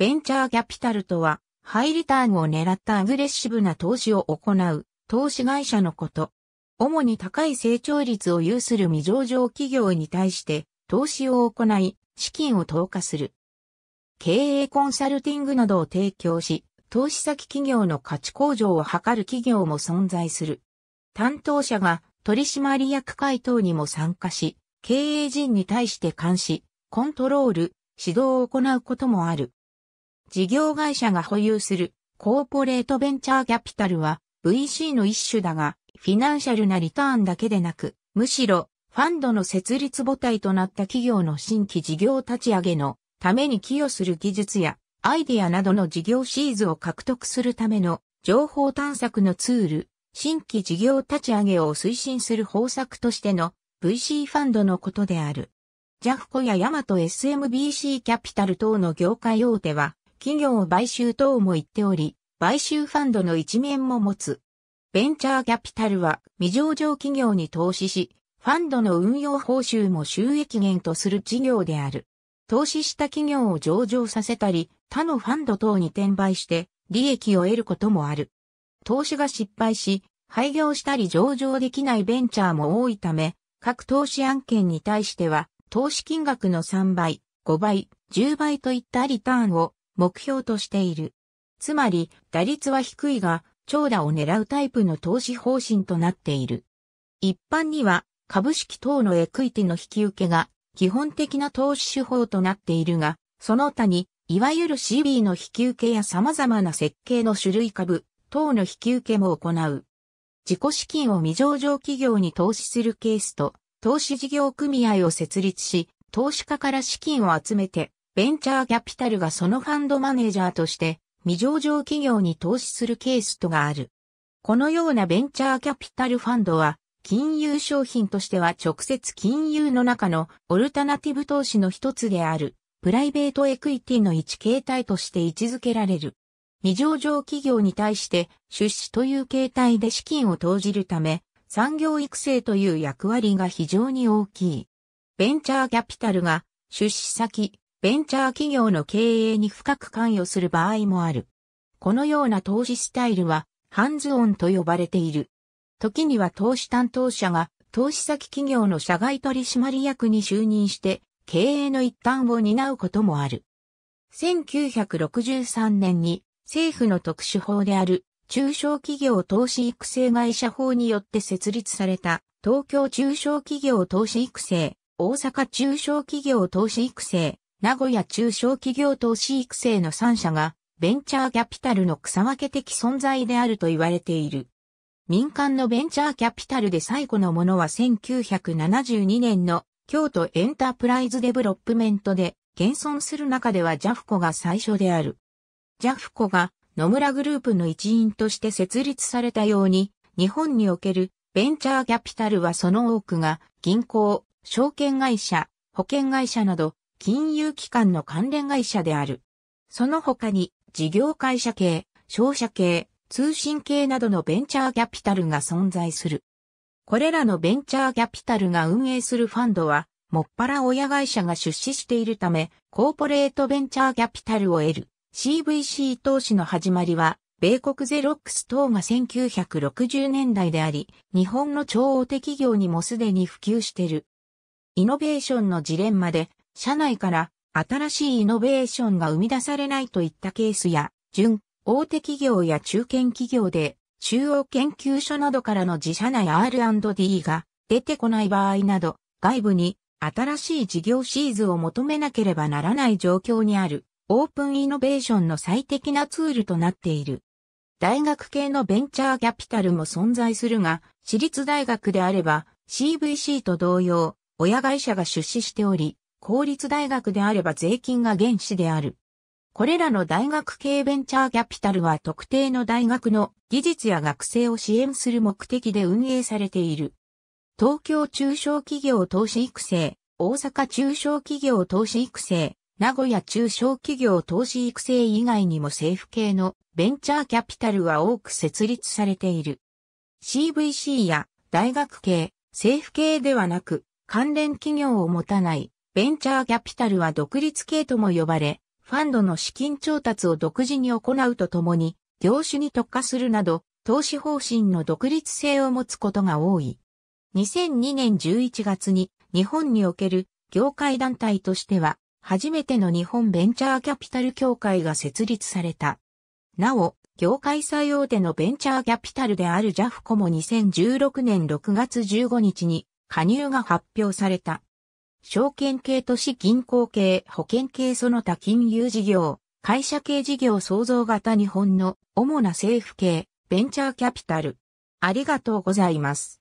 ベンチャーキャピタルとは、ハイリターンを狙ったアグレッシブな投資を行う、投資会社のこと。主に高い成長率を有する未上場企業に対して、投資を行い、資金を投下する。経営コンサルティングなどを提供し、投資先企業の価値向上を図る企業も存在する。担当者が取締役会等にも参加し、経営陣に対して監視、コントロール、指導を行うこともある。事業会社が保有するコーポレートベンチャーキャピタルは VC の一種だが、フィナンシャルなリターンだけでなく、むしろファンドの設立母体となった企業の新規事業立ち上げのために寄与する技術やアイデアなどの事業シーズを獲得するための情報探索のツール、新規事業立ち上げを推進する方策としての VC ファンドのことである。ジャフコやヤマト SMBC キャピタル等の業界大手は企業買収等も言っており、買収ファンドの一面も持つ。ベンチャーキャピタルは未上場企業に投資し、ファンドの運用報酬も収益源とする事業である。投資した企業を上場させたり、他のファンド等に転売して利益を得ることもある。投資が失敗し、廃業したり上場できないベンチャーも多いため、各投資案件に対しては、投資金額の3倍、5倍、10倍といったリターンを目標としている。つまり、打率は低いが、長打を狙うタイプの投資方針となっている。一般には、株式等のエクイティの引き受けが、基本的な投資手法となっているが、その他に、いわゆる CB の引き受けや様々な設計の種類株、等の引き受けも行う。自己資金を未上場企業に投資するケースと、投資事業組合を設立し、投資家から資金を集めて、ベンチャーキャピタルがそのファンドマネージャーとして未上場企業に投資するケースとがある。このようなベンチャーキャピタルファンドは金融商品としては直接金融の中のオルタナティブ投資の一つであるプライベートエクイティの一形態として位置づけられる。未上場企業に対して出資という形態で資金を投じるため産業育成という役割が非常に大きい。ベンチャーキャピタルが出資先、ベンチャー企業の経営に深く関与する場合もある。このような投資スタイルは、ハンズオンと呼ばれている。時には投資担当者が、投資先企業の社外取締役に就任して、経営の一端を担うこともある。1963年に政府の特殊法である中小企業投資育成会社法によって設立された東京中小企業投資育成、大阪中小企業投資育成、名古屋中小企業投資育成の3社が、ベンチャーキャピタルの草分け的存在であると言われている。民間のベンチャーキャピタルで最古のものは1972年の京都エンタープライズデブロップメントで、現存する中ではジャフコが最初である。ジャフコが野村グループの一員として設立されたように、日本におけるベンチャーキャピタルはその多くが銀行、証券会社、保険会社など金融機関の関連会社である。その他に事業会社系、商社系、通信系などのベンチャーキャピタルが存在する。これらのベンチャーキャピタルが運営するファンドは、もっぱら親会社が出資しているため、コーポレートベンチャーキャピタルを得る CVC 投資の始まりは、米国ゼロックス等が1960年代であり、日本の超大手企業にもすでに普及している。イノベーションのジレンマで社内から新しいイノベーションが生み出されないといったケースや、準大手企業や中堅企業で、中央研究所などからの自社内 R&D が出てこない場合など、外部に新しい事業シーズを求めなければならない状況にある、オープンイノベーションの最適なツールとなっている。大学系のベンチャーキャピタルも存在するが、私立大学であれば CVC と同様、親会社が出資しており、公立大学であれば税金が原資である。これらの大学系ベンチャーキャピタルは特定の大学の技術や学生を支援する目的で運営されている。東京中小企業投資育成、大阪中小企業投資育成、名古屋中小企業投資育成以外にも政府系のベンチャーキャピタルは多く設立されている。CVC や大学系、政府系ではなく関連企業を持たないベンチャーキャピタルは独立系とも呼ばれ、ファンドの資金調達を独自に行うとともに、業種に特化するなど、投資方針の独立性を持つことが多い。2002年11月に日本における業界団体としては、初めての日本ベンチャーキャピタル協会が設立された。なお、業界最大手のベンチャーキャピタルである JAFCO も2016年6月15日に加入が発表された。証券系都市銀行系保険系その他金融事業、会社系事業創造型日本の主な政府系ベンチャーキャピタル。ありがとうございます。